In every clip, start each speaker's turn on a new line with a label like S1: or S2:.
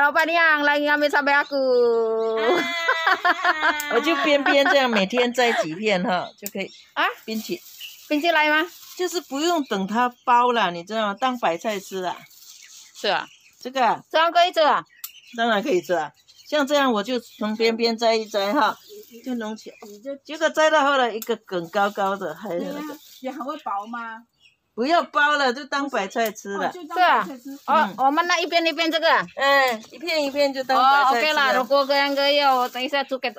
S1: 老板娘，来点梅菜白果。我就边边这样，每天摘几片哈，就可以。啊，冰起，冰起来吗？就是不用等它包了，你知道吗？当白菜吃了，是吧？这个，当然可以吃啊。当然可以吃啊。像这样，我就从边边摘一摘哈，就弄起。你就，结果摘到后来一个梗高高的，还有那个，也还会包吗？不要包了，就当白菜吃了。是啊，我我们那一边一边这个。嗯，一片一片就当白菜。哦，OK 啦，哥哥，哥哥要等一下煮给，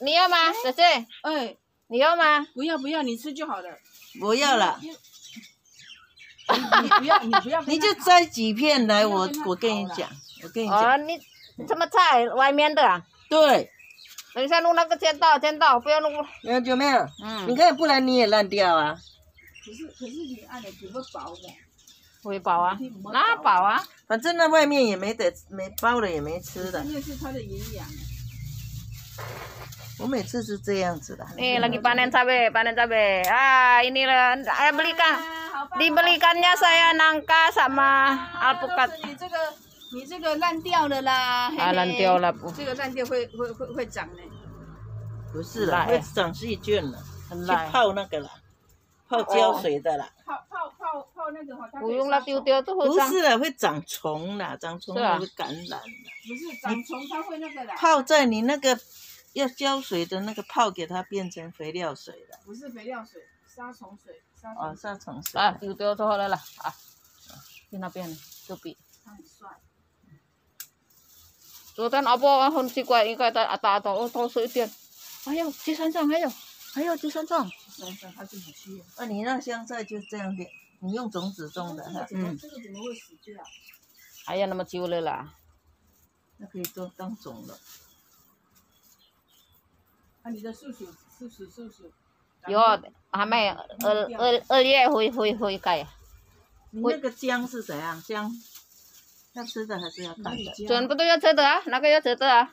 S1: 你要吗，小志？哎，你要吗？不要不要，你吃就好了。不要了。你哈，不要你不要，你就摘几片来，我我跟你讲，我跟你讲。啊，你什么菜？外面的。对。等一下弄那个尖到尖到，不要弄。你看有没有？嗯。你看，不然你也烂掉啊。可是可是你按的怎么饱的？会饱啊？哪饱啊？反正那外面也没得没包的也没吃的。外是它的营养。我每次是这样子的。哎，那 a g i p 呗，n e n 呗，啊，b e 了，哎，n e n cabe. Ah, ini leh, s a 你这个你这个烂掉了啦。啊，烂掉了不？这个烂掉会会会会长的。不是啦，会长细菌了，烂。泡那个了。
S2: 泡胶水的啦，
S1: 不用啦丢丢，都会长。不是了，会长虫的，长虫会感染的。不是长虫，它会那个的。泡在你那个要浇水的那个泡，给它变成肥料水了。不是肥料水，杀虫水。杀虫水。啊，丢丢，就好了啦啊！去那边，了。边。太帅。昨天熬婆完，很奇怪，应该在阿达多到水点。还有，这山上还有。还有第三种，第三种它是母株。啊，你那香菜就这样的，你用种子种的哈。嗯。这个怎么会死掉？还要那么久了啦，那可以做当种了。那你的树树树树树树。有，还没二二二月灰灰灰盖。你那个姜是怎样姜？要吃的还是要打的？全部都要吃的啊，哪个要吃的啊？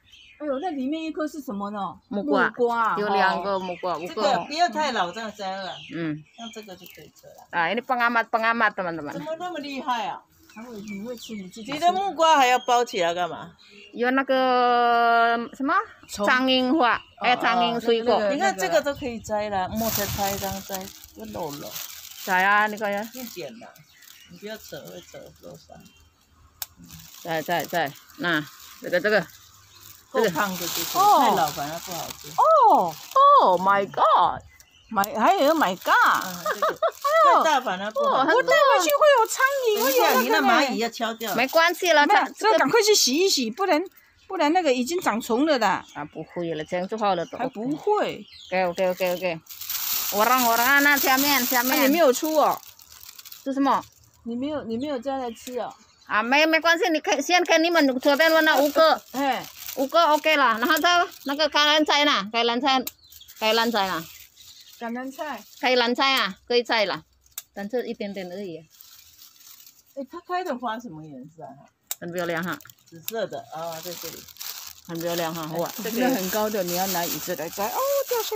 S1: 哎呦，那里面一颗是什么呢？木瓜，有两个木瓜，五个。这个不要太老样摘了。嗯。像这个就可以摘了。啊，你帮阿妈，帮阿妈的嘛的嘛。怎么那么厉害啊？你的木瓜还要包起来干嘛？有那个什么苍蝇花？哎，苍蝇水果。你看这个都可以摘了，不拆一张摘。要漏了。摘啊，你看呀。你剪的，不要扯会扯多少。在在在，那这个这个。这个烫的就太老，反而不好吃。哦，Oh my God，My 还有 My God，太大反正不，我带回去会有苍蝇，我有那蚂蚁要敲掉。没关系了，这赶快去洗一洗，不然不然那个已经长虫了的。啊，不会了，这样就好了的。还不会？OK OK OK o 我让我看那下面，下面也没有出哦，是什么？你没有，你没有样来吃哦？啊，没没关系，你看先给你们左边的那五个。嘿。五个 OK 了，然后在那个开榄菜呢？开榄菜，开兰菜呢？橄榄菜。开兰菜啊，可以采了，但是一点点而已。哎，它开的花什么颜色啊？很漂亮哈。紫色的啊，在这里。很漂亮哈，哇，这个很高的，你要拿椅子来摘哦，掉下去。